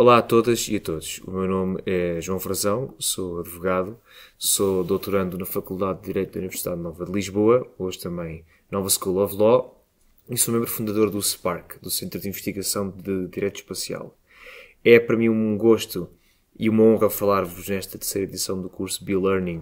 Olá a todas e a todos. O meu nome é João Frazão, sou advogado, sou doutorando na Faculdade de Direito da Universidade Nova de Lisboa, hoje também Nova School of Law, e sou membro fundador do SPARC, do Centro de Investigação de Direito Espacial. É para mim um gosto e uma honra falar-vos nesta terceira edição do curso Be-Learning,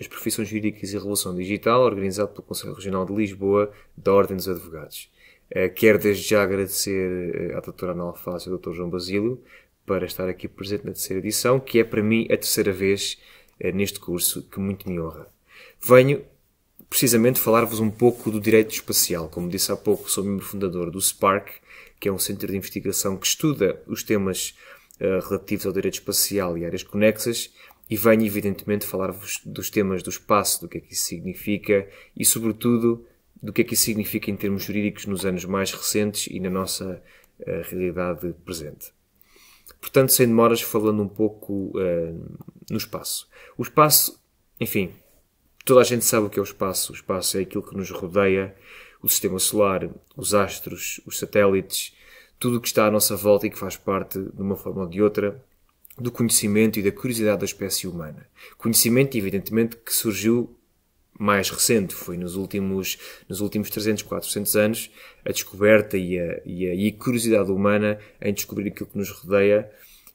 as profissões jurídicas e Relação digital, organizado pelo Conselho Regional de Lisboa, da Ordem dos Advogados. Eh, quero desde já agradecer eh, à doutora Ana Alfácio e ao doutor João Basílio para estar aqui presente na terceira edição, que é para mim a terceira vez eh, neste curso, que muito me honra. Venho precisamente falar-vos um pouco do direito espacial. Como disse há pouco, sou membro fundador do SPARC, que é um centro de investigação que estuda os temas eh, relativos ao direito espacial e áreas conexas, e venho, evidentemente, falar-vos dos temas do espaço, do que é que isso significa e, sobretudo, do que é que isso significa em termos jurídicos nos anos mais recentes e na nossa uh, realidade presente. Portanto, sem demoras, falando um pouco uh, no espaço. O espaço, enfim, toda a gente sabe o que é o espaço. O espaço é aquilo que nos rodeia, o sistema solar, os astros, os satélites, tudo o que está à nossa volta e que faz parte, de uma forma ou de outra, do conhecimento e da curiosidade da espécie humana. Conhecimento, evidentemente, que surgiu mais recente, foi nos últimos, nos últimos 300, 400 anos, a descoberta e a, e a, e a curiosidade humana em descobrir aquilo que nos rodeia,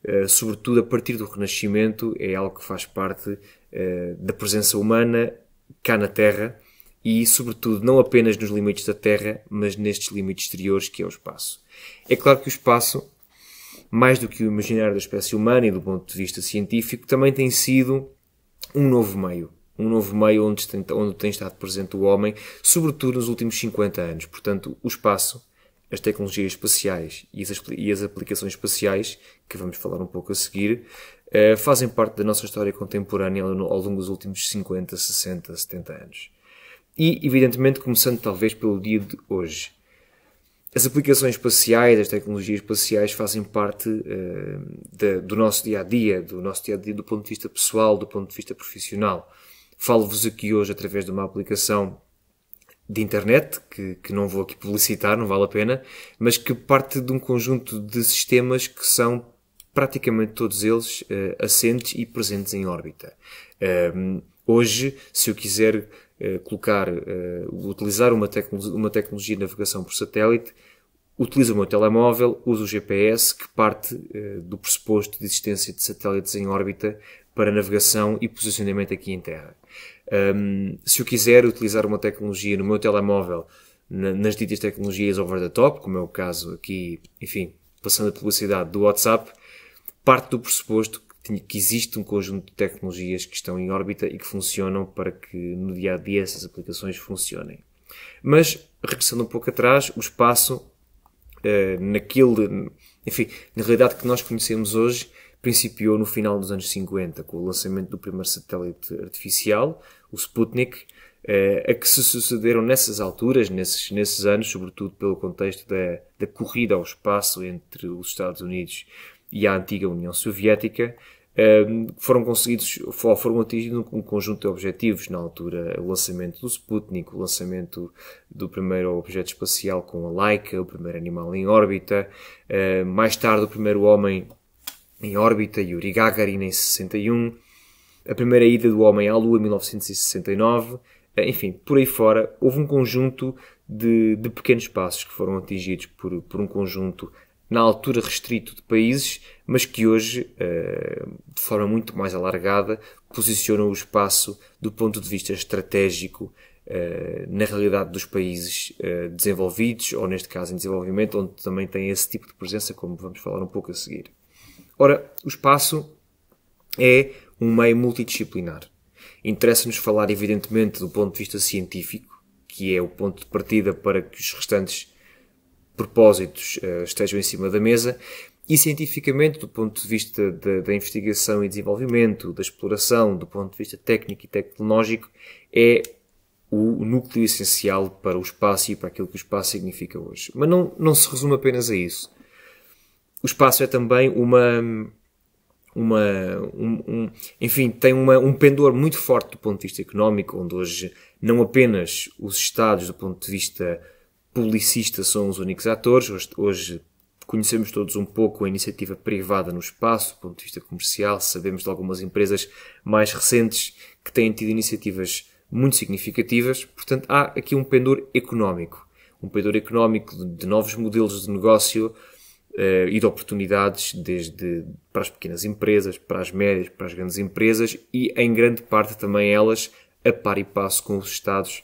uh, sobretudo a partir do Renascimento, é algo que faz parte uh, da presença humana cá na Terra e, sobretudo, não apenas nos limites da Terra, mas nestes limites exteriores que é o espaço. É claro que o espaço, mais do que o imaginário da espécie humana e do ponto de vista científico, também tem sido um novo meio um novo meio onde tem, onde tem estado presente o homem, sobretudo nos últimos 50 anos. Portanto, o espaço, as tecnologias espaciais e as, e as aplicações espaciais, que vamos falar um pouco a seguir, eh, fazem parte da nossa história contemporânea ao, ao longo dos últimos 50, 60, 70 anos. E, evidentemente, começando talvez pelo dia de hoje. As aplicações espaciais, as tecnologias espaciais fazem parte uh, eh, de, do nosso dia a dia, do nosso dia a dia do ponto de vista pessoal, do ponto de vista profissional. Falo-vos aqui hoje através de uma aplicação de internet, que, que não vou aqui publicitar, não vale a pena, mas que parte de um conjunto de sistemas que são praticamente todos eles uh, assentes e presentes em órbita. Um, ehm, hoje, se eu quiser uh, colocar, uh, utilizar uma, uma tecnologia de navegação por satélite, utilizo o meu telemóvel, uso o GPS, que parte do pressuposto de existência de satélites em órbita para navegação e posicionamento aqui em Terra. Um, se eu quiser utilizar uma tecnologia no meu telemóvel, na, nas ditas tecnologias over the top, como é o caso aqui, enfim, passando a publicidade do WhatsApp, parte do pressuposto que existe um conjunto de tecnologias que estão em órbita e que funcionam para que no dia a dia essas aplicações funcionem. Mas, regressando um pouco atrás, o espaço eh, naquele, enfim, na realidade que nós conhecemos hoje, principiou no final dos anos 50 com o lançamento do primeiro satélite artificial, o Sputnik, eh, a que se sucederam nessas alturas, nesses, nesses anos, sobretudo pelo contexto da, da corrida ao espaço entre os Estados Unidos e a antiga União Soviética, eh, foram conseguidos, foram atingidos um conjunto de objetivos na altura. O lançamento do Sputnik, o lançamento do primeiro objeto espacial com a Laika, o primeiro animal em órbita, eh, mais tarde o primeiro homem em órbita, Yuri Gagarin, em 61, a primeira ida do homem à Lua, em 1969, eh, enfim, por aí fora, houve um conjunto de, de pequenos passos que foram atingidos por, por um conjunto, na altura restrito de países, mas que hoje, eh, de forma muito mais alargada, posicionam o espaço do ponto de vista estratégico eh, na realidade dos países desenvolvidos, ou neste caso em desenvolvimento, onde também tem esse tipo de presença, como vamos falar um pouco a seguir. Ora, o espaço é um meio multidisciplinar. Interessa-nos falar, evidentemente, do ponto de vista científico, que é o ponto de partida para que os restantes propósitos uh, estejam em cima da mesa, e cientificamente, do ponto de vista da, investigação e desenvolvimento, da exploração, do ponto de vista técnico e tecnológico, é o núcleo essencial para o espaço e para aquilo que o espaço significa hoje. Mas não, não se resume apenas a isso. O espaço é também uma hum, uma um, um, enfim, tem uma, um pendor muito forte do ponto de vista económico, onde hoje não apenas os Estados, do ponto de vista publicista, são os únicos atores, hoje, hoje conhecemos todos um pouco a iniciativa privada no espaço, do ponto de vista comercial, sabemos de algumas empresas mais recentes que têm tido iniciativas muito significativas, portanto há aqui um pendor económico, um pendor económico de novos modelos de negócio uh, e de oportunidades desde para as pequenas empresas, para as médias, para as grandes empresas e em grande parte também elas a par e passo com os Estados,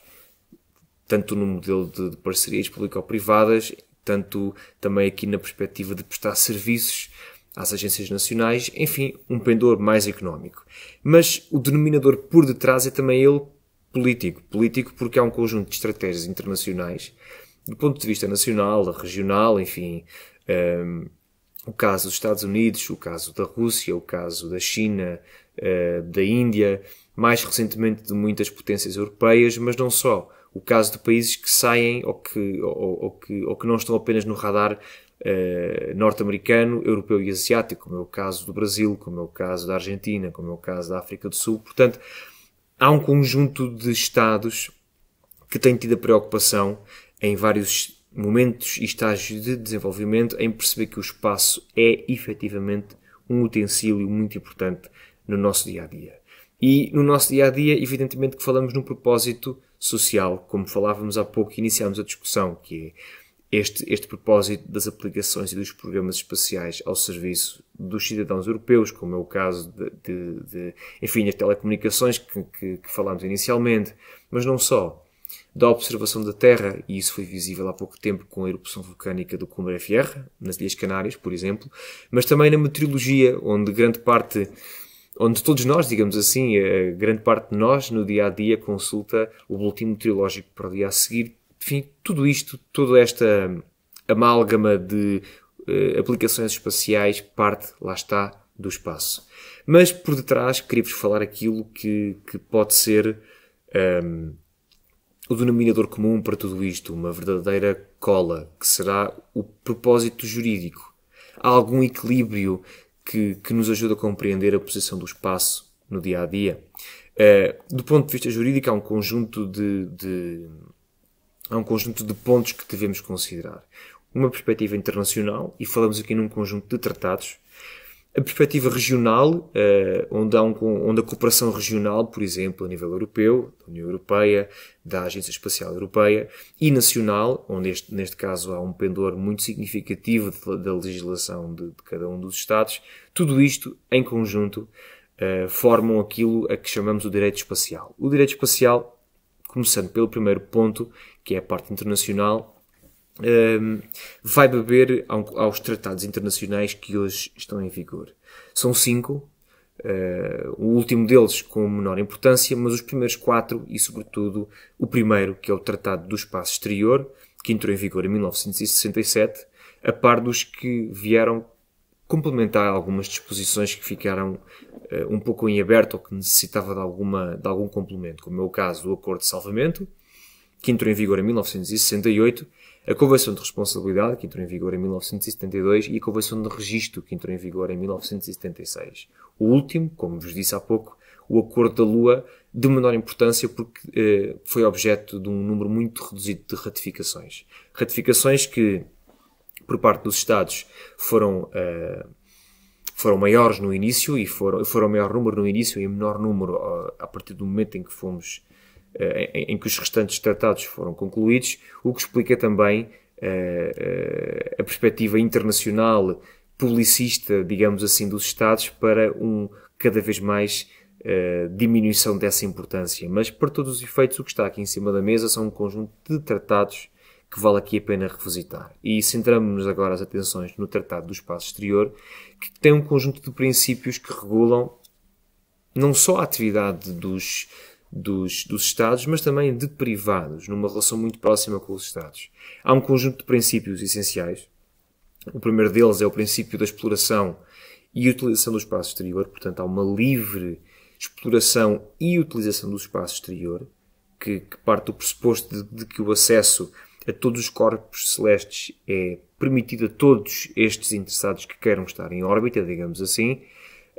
tanto no modelo de, de parcerias público-privadas, tanto também aqui na perspectiva de prestar serviços às agências nacionais, enfim, um pendor mais económico. Mas o denominador por detrás é também ele político. Político porque há um conjunto de estratégias internacionais, do ponto de vista nacional, regional, enfim, um, o caso dos Estados Unidos, o caso da Rússia, o caso da China, uh, da Índia, mais recentemente de muitas potências europeias, mas não só. O caso de países que saem ou que, ou, ou que, ou que não estão apenas no radar uh, norte-americano, europeu e asiático, como é o caso do Brasil, como é o caso da Argentina, como é o caso da África do Sul. Portanto, há um conjunto de Estados que têm tido a preocupação em vários momentos e estágios de desenvolvimento em perceber que o espaço é efetivamente um utensílio muito importante no nosso dia a dia. E no nosso dia a dia, evidentemente que falamos num propósito social, como falávamos há pouco e iniciámos a discussão, que é este, este propósito das aplicações e dos programas espaciais ao serviço dos cidadãos europeus, como é o caso de, de, de enfim, as telecomunicações que, que, que falámos inicialmente, mas não só da observação da Terra, e isso foi visível há pouco tempo com a erupção vulcânica do Cumbre FR, nas Ilhas Canárias, por exemplo, mas também na meteorologia, onde grande parte onde todos nós, digamos assim, a grande parte de nós no dia a dia consulta o boletim meteorológico para o dia a seguir. Enfim, tudo isto, toda esta amálgama de uh, aplicações espaciais parte, lá está, do espaço. Mas por detrás queria-vos falar aquilo que, que pode ser um, ehm, o denominador comum para tudo isto, uma verdadeira cola, que será o propósito jurídico. Há algum equilíbrio que, que nos ajuda a compreender a posição do espaço no dia a dia? Uh, do ponto de vista jurídico, há um conjunto de, de, há um conjunto de pontos que devemos considerar. Uma perspectiva internacional, e falamos aqui num conjunto de tratados a perspectiva regional, eh, onde, há um, onde a cooperação regional, por exemplo, a nível europeu, da União Europeia, da Agência Espacial Europeia, e nacional, onde este, neste caso há um pendor muito significativo da legislação de, de cada um dos Estados, tudo isto em conjunto eh, formam aquilo a que chamamos o direito espacial. O direito espacial, começando pelo primeiro ponto, que é a parte internacional, vai beber aos tratados internacionais que hoje estão em vigor. São cinco, ah, o último deles com menor importância, mas os primeiros quatro e, sobretudo, o primeiro, que é o Tratado do Espaço Exterior, que entrou em vigor em 1967, a par dos que vieram complementar algumas disposições que ficaram uh, um pouco em aberto ou que necessitava de, alguma, de algum complemento, como é o caso do Acordo de Salvamento, que entrou em vigor em 1968, a Convenção de Responsabilidade, que entrou em vigor em 1972, e a Convenção de Registro, que entrou em vigor em 1976. O último, como vos disse há pouco, o Acordo da Lua, de menor importância porque eh, foi objeto de um número muito reduzido de ratificações. Ratificações que, por parte dos Estados, foram. Eh, foram maiores no início e foram, foram maior número no início e menor número eh, a partir do momento em que fomos eh, em, em que os restantes tratados foram concluídos, o que explica também eh, eh, a perspectiva internacional publicista, digamos assim, dos Estados para um cada vez mais diminuição dessa importância. Mas, para todos os efeitos, o que está aqui em cima da mesa são um conjunto de tratados que vale aqui a pena revisitar. E centramos-nos agora as atenções no Tratado do Espaço Exterior, que tem um conjunto de princípios que regulam não só a atividade dos dos, dos Estados, mas também de privados, numa relação muito próxima com os Estados. Há um conjunto de princípios essenciais. O primeiro deles é o princípio da exploração e utilização do espaço exterior, portanto, há uma livre exploração e utilização do espaço exterior, que, que parte do pressuposto de, de que o acesso a todos os corpos celestes é permitido a todos estes interessados que queiram estar em órbita, digamos assim,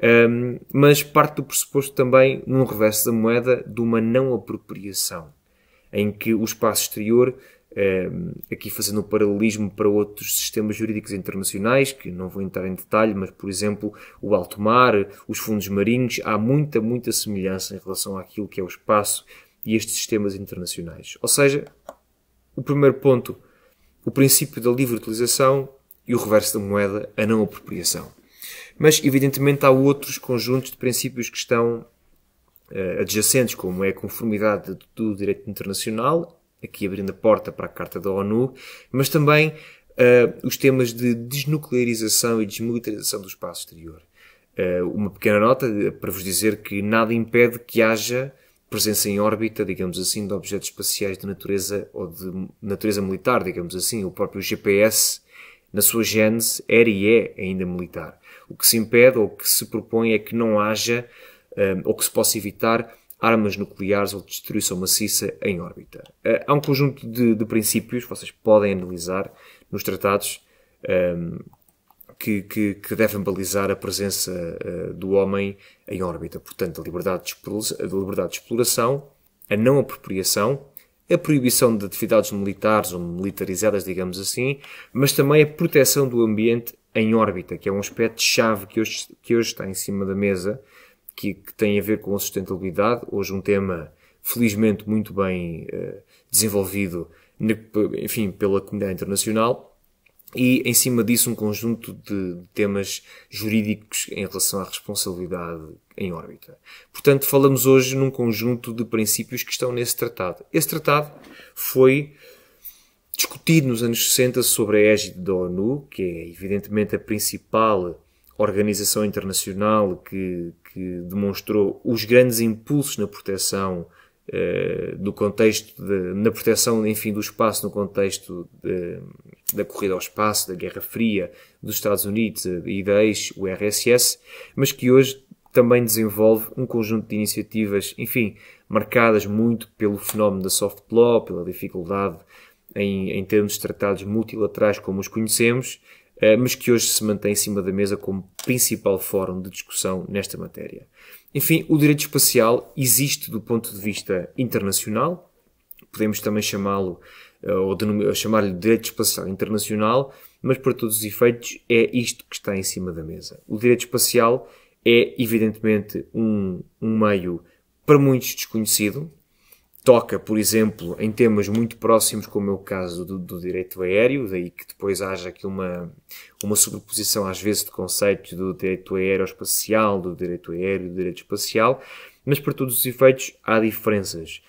um, mas parte do pressuposto também, num reverso da moeda, de uma não apropriação, em que o espaço exterior, um, aqui fazendo o um paralelismo para outros sistemas jurídicos internacionais, que não vou entrar em detalhe, mas por exemplo, o alto mar, os fundos marinhos, há muita, muita semelhança em relação àquilo que é o espaço e estes sistemas internacionais. Ou seja, o primeiro ponto, o princípio da livre utilização e o reverso da moeda, a não apropriação. Mas, evidentemente, há outros conjuntos de princípios que estão uh, adjacentes, como é a conformidade do direito internacional, aqui abrindo a porta para a Carta da ONU, mas também uh, os temas de desnuclearização e desmilitarização do espaço exterior. Uh, uma pequena nota para vos dizer que nada impede que haja presença em órbita, digamos assim, de objetos espaciais de natureza ou de natureza militar, digamos assim, o próprio GPS na sua gênese era e é ainda militar. O que se impede ou que se propõe é que não haja hum, ou que se possa evitar armas nucleares ou destruição maciça em órbita. Eh, há um conjunto de, de princípios, vocês podem analisar nos tratados, hum, que, que, que, devem balizar a presença uh, do homem em órbita. Portanto, a liberdade, de, a liberdade de exploração, a não apropriação, a proibição de atividades militares ou militarizadas, digamos assim, mas também a proteção do ambiente em órbita, que é um aspecto-chave que hoje, que hoje está em cima da mesa, que, que tem a ver com a sustentabilidade. Hoje, um tema, felizmente, muito bem uh, desenvolvido, enfim, pela comunidade internacional. E, em cima disso, um conjunto de temas jurídicos em relação à responsabilidade em órbita. Portanto, falamos hoje num conjunto de princípios que estão nesse tratado. Esse tratado foi discutido nos anos 60 sobre a égide da ONU, que é evidentemente a principal organização internacional que, que demonstrou os grandes impulsos na proteção eh, do contexto, de, na proteção, enfim, do espaço no contexto de, da corrida ao espaço, da Guerra Fria, dos Estados Unidos eh, e da ex-URSS, mas que hoje também desenvolve um conjunto de iniciativas, enfim, marcadas muito pelo fenómeno da soft law, pela dificuldade em, em termos de tratados multilaterais como os conhecemos, eh, mas que hoje se mantém em cima da mesa como principal fórum de discussão nesta matéria. Enfim, o direito espacial existe do ponto de vista internacional, podemos também chamá-lo eh, ou eh, chamar-lhe direito espacial internacional, mas para todos os efeitos é isto que está em cima da mesa. O direito espacial é evidentemente um, um meio para muitos desconhecido, toca, por exemplo, em temas muito próximos, como é o caso do, do direito aéreo, daí que depois haja aqui uma, uma sobreposição às vezes de conceitos do direito aeroespacial, do direito aéreo, do direito espacial, mas para todos os efeitos há diferenças.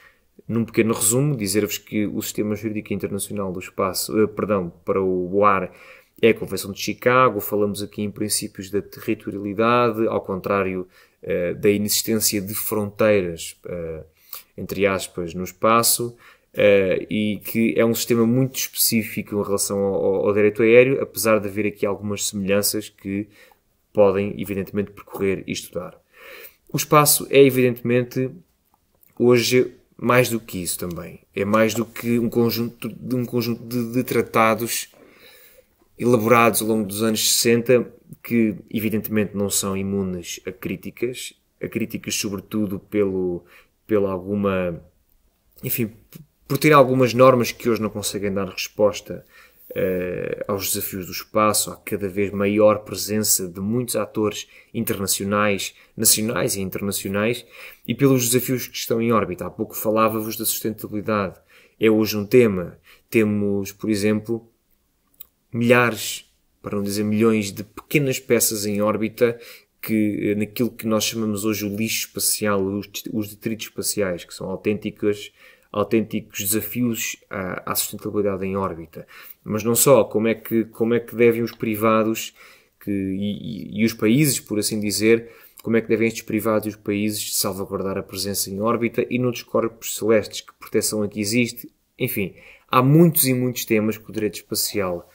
Num pequeno resumo, dizer-vos que o sistema jurídico internacional do espaço, eh, perdão, para o ar é a Convenção de Chicago, falamos aqui em princípios da territorialidade, ao contrário eh, da inexistência de fronteiras eh, entre aspas, no espaço, Uh, e que é um sistema muito específico em relação ao, ao, direito aéreo, apesar de haver aqui algumas semelhanças que podem, evidentemente, percorrer e estudar. O espaço é, evidentemente, hoje mais do que isso também. É mais do que um conjunto, um conjunto de, de tratados elaborados ao longo dos anos 60 que, evidentemente, não são imunes a críticas, a críticas sobretudo pelo pela alguma. Enfim, por ter algumas normas que hoje não conseguem dar resposta uh, aos desafios do espaço, há cada vez maior presença de muitos atores internacionais, nacionais e internacionais, e pelos desafios que estão em órbita. Há pouco falava-vos da sustentabilidade. É hoje um tema. Temos, por exemplo, milhares, para não dizer milhões, de pequenas peças em órbita que eh, naquilo que nós chamamos hoje o lixo espacial, os, os detritos espaciais, que são autênticas autênticos desafios à, à, sustentabilidade em órbita. Mas não só, como é que, como é que devem os privados que, e, e, e, os países, por assim dizer, como é que devem estes privados e os países salvaguardar a presença em órbita e noutros corpos celestes, que proteção aqui é existe, enfim, há muitos e muitos temas que o direito espacial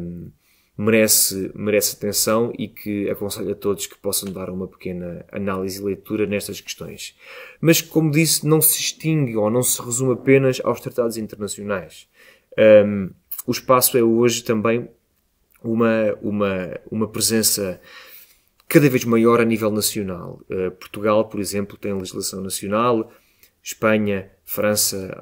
hum, merece, merece atenção e que aconselho a todos que possam dar uma pequena análise e leitura nestas questões. Mas, como disse, não se extingue ou não se resume apenas aos tratados internacionais. Um, o espaço é hoje também uma, uma, uma presença cada vez maior a nível nacional. Uh, Portugal, por exemplo, tem legislação nacional, Espanha, França,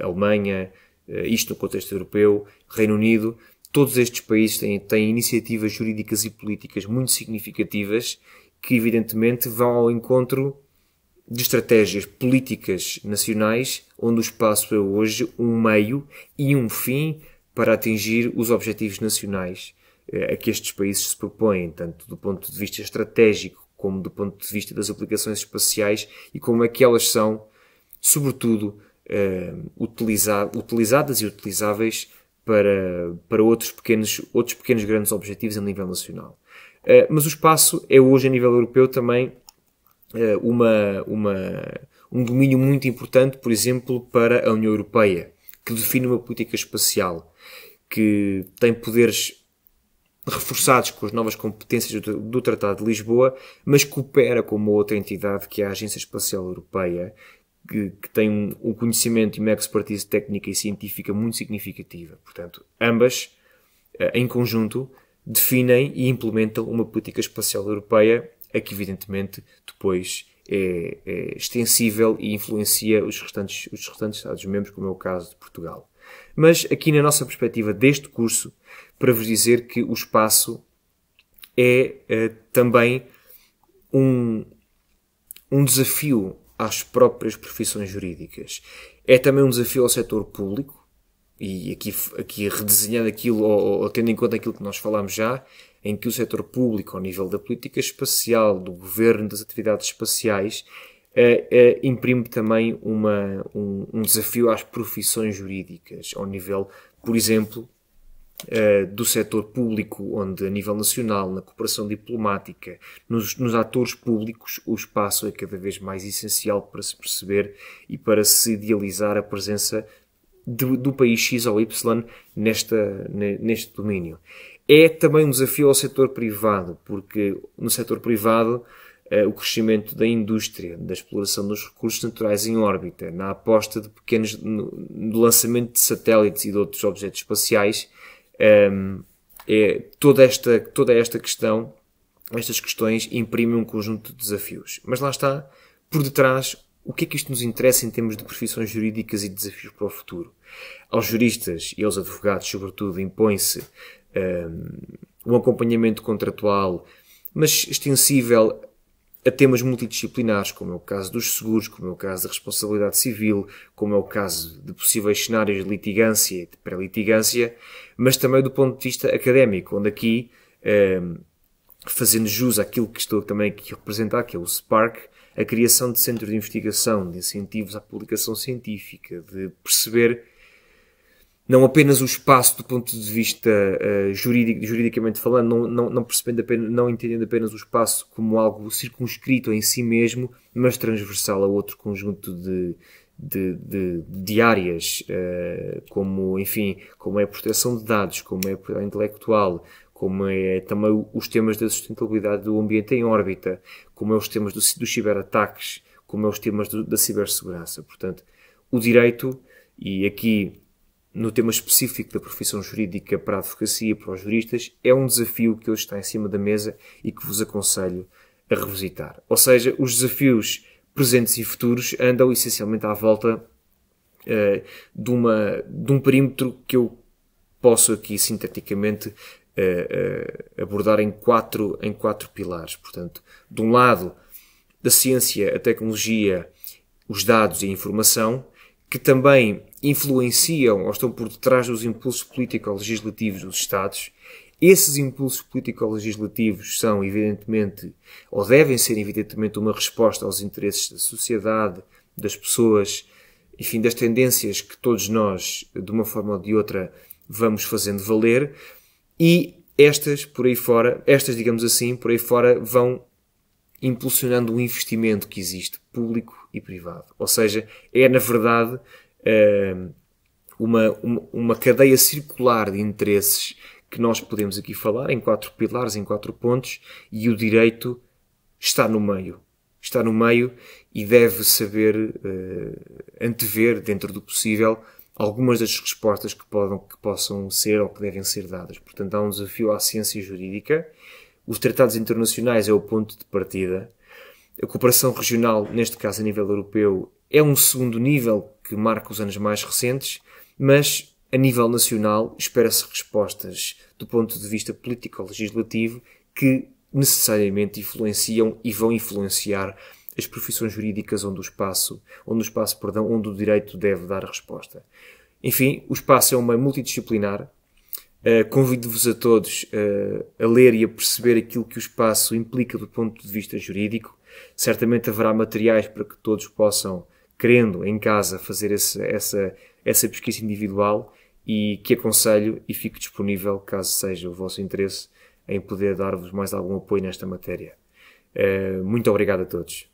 uh, Alemanha, uh, isto no contexto europeu, Reino Unido todos estes países têm, têm iniciativas jurídicas e políticas muito significativas que, evidentemente, vão ao encontro de estratégias políticas nacionais, onde o espaço é hoje um meio e um fim para atingir os objetivos nacionais eh, a que estes países se propõem, tanto do ponto de vista estratégico como do ponto de vista das aplicações espaciais e como é que elas são, sobretudo, eh, utilizadas e utilizáveis para, para outros, pequenos, outros pequenos grandes objetivos a nível nacional. Eh, mas o espaço é hoje, a nível europeu, também eh, uma, uma, um domínio muito importante, por exemplo, para a União Europeia, que define uma política espacial, que tem poderes reforçados com as novas competências do, do Tratado de Lisboa, mas coopera com uma outra entidade que é a Agência Espacial Europeia que, que tem um, um, conhecimento e uma expertise técnica e científica muito significativa. Portanto, ambas, eh, em conjunto, definem e implementam uma política espacial europeia, a que, evidentemente, depois é, é extensível e influencia os restantes, os restantes Estados-membros, como é o caso de Portugal. Mas, aqui na nossa perspectiva deste curso, para vos dizer que o espaço é, é também um, um desafio às próprias profissões jurídicas. É também um desafio ao setor público, e aqui, aqui redesenhando aquilo, ou, ou tendo em conta aquilo que nós falámos já, em que o setor público, ao nível da política espacial, do governo, das atividades espaciais, é, é imprime também uma, um, um, desafio às profissões jurídicas, ao nível, por exemplo, eh, do setor público, onde a nível nacional, na cooperação diplomática, nos, nos atores públicos, o espaço é cada vez mais essencial para se perceber e para se idealizar a presença do, do país X ou Y nesta, neste domínio. É também um desafio ao setor privado, porque no setor privado eh, o crescimento da indústria, da exploração dos recursos naturais em órbita, na aposta de pequenos, no lançamento de satélites e de outros objetos espaciais, um, é toda esta, toda esta questão, estas questões imprimem um conjunto de desafios. Mas lá está, por detrás, o que é que isto nos interessa em termos de profissões jurídicas e desafios para o futuro? Aos juristas e aos advogados, sobretudo, impõe-se um, um acompanhamento contratual, mas extensível a temas multidisciplinares, como é o caso dos seguros, como é o caso da responsabilidade civil, como é o caso de possíveis cenários de litigância e de pré-litigância, mas também do ponto de vista académico, onde aqui, ehm, fazendo jus àquilo que estou também aqui a representar, que é o SPARC, a criação de centros de investigação, de incentivos à publicação científica, de perceber não apenas o espaço do ponto de vista uh, juridicamente falando, não, não, não percebendo apenas, não entendendo apenas o espaço como algo circunscrito em si mesmo, mas transversal a outro conjunto de, de, de, de áreas, uh, como, enfim, como é a proteção de dados, como é a intelectual, como é também os temas da sustentabilidade do ambiente em órbita, como é os temas do, dos ciberataques, como é os temas do, da cibersegurança. Portanto, o direito, e aqui no tema específico da profissão jurídica para a advocacia, para os juristas, é um desafio que hoje está em cima da mesa e que vos aconselho a revisitar. Ou seja, os desafios presentes e futuros andam essencialmente à volta uh, de, uma, de um perímetro que eu posso aqui sinteticamente uh, uh, abordar em quatro, em quatro pilares. Portanto, de um lado, a ciência, a tecnologia, os dados e a informação, que também influenciam ou estão por detrás dos impulsos político-legislativos dos Estados. Esses impulsos político-legislativos são, evidentemente, ou devem ser, evidentemente, uma resposta aos interesses da sociedade, das pessoas, enfim, das tendências que todos nós, de uma forma ou de outra, vamos fazendo valer. E estas, por aí fora, estas, digamos assim, por aí fora, vão impulsionando o investimento que existe público e privado. Ou seja, é na verdade ehm, uma, uma, cadeia circular de interesses que nós podemos aqui falar em quatro pilares, em quatro pontos, e o direito está no meio. Está no meio e deve saber eh, antever, dentro do possível, algumas das respostas que, podem, que possam ser ou que devem ser dadas. Portanto, há um desafio à ciência jurídica os tratados internacionais é o ponto de partida. A cooperação regional, neste caso a nível europeu, é um segundo nível que marca os anos mais recentes, mas a nível nacional espera-se respostas do ponto de vista político-legislativo que necessariamente influenciam e vão influenciar as profissões jurídicas onde o espaço, onde o espaço, perdão, onde o direito deve dar resposta. Enfim, o espaço é um meio multidisciplinar eh, convido-vos a todos uh, a ler e a perceber aquilo que o espaço implica do ponto de vista jurídico. Certamente haverá materiais para que todos possam, querendo em casa, fazer esse, essa, essa pesquisa individual e que aconselho e fico disponível, caso seja o vosso interesse, em poder dar-vos mais algum apoio nesta matéria. Uh, muito obrigado a todos.